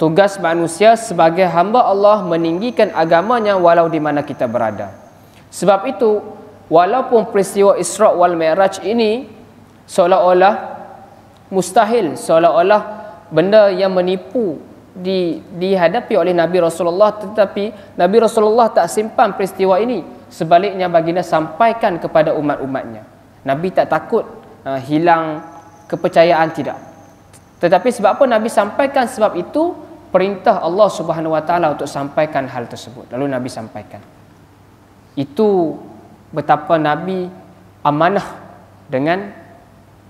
Tugas manusia sebagai hamba Allah meninggikan agamanya walau di mana kita berada. Sebab itu, walaupun peristiwa Isra' wal Mi'raj ini seolah-olah mustahil, seolah-olah benda yang menipu di, dihadapi oleh Nabi Rasulullah tetapi Nabi Rasulullah tak simpan peristiwa ini. Sebaliknya baginda sampaikan kepada umat-umatnya. Nabi tak takut uh, hilang kepercayaan tidak. Tetapi sebab apa Nabi sampaikan sebab itu perintah Allah Subhanahu wa taala untuk sampaikan hal tersebut lalu nabi sampaikan itu betapa nabi amanah dengan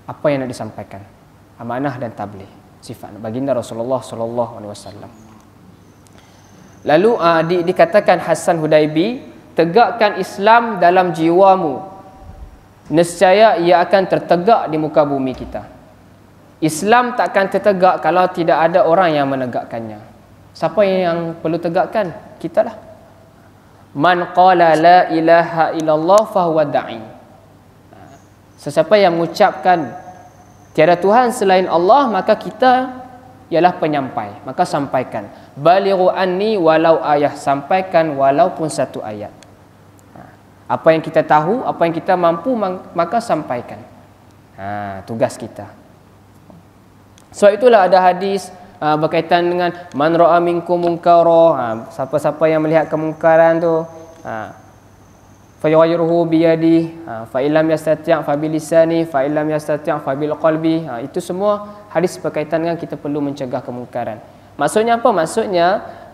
apa yang nak disampaikan amanah dan tabligh sifat baginda Rasulullah sallallahu alaihi wasallam lalu uh, di, dikatakan Hasan Hudaibi tegakkan Islam dalam jiwamu nescaya ia akan tertegak di muka bumi kita Islam takkan tertegak kalau tidak ada orang yang menegakkannya. Siapa yang perlu tegakkan? Kita lah. Man qala la ilaha illallah fahuwa da'i. Sesiapa yang mengucapkan tiada Tuhan selain Allah, maka kita ialah penyampai. Maka sampaikan. Baliru anni walau ayah. Sampaikan walaupun satu ayat. Ha. Apa yang kita tahu, apa yang kita mampu, maka sampaikan. Ha, tugas kita. So itulah ada hadis uh, berkaitan dengan man ra'a minkum munkara, ah, ha, siapa-siapa yang melihat kemungkaran tu, ha fayughayyiruhu bi yadi, ha fa illam yastati' fa bil lisani, fa illam yastati' fa bil qalbi. Ha, itu semua hadis berkaitan dengan kita perlu mencegah kemungkaran. Maksudnya apa? Maksudnya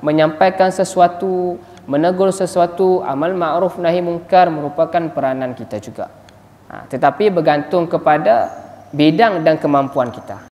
menyampaikan sesuatu, menegur sesuatu, amal ma'ruf nahi mungkar merupakan peranan kita juga. Ha, tetapi bergantung kepada bidang dan kemampuan kita.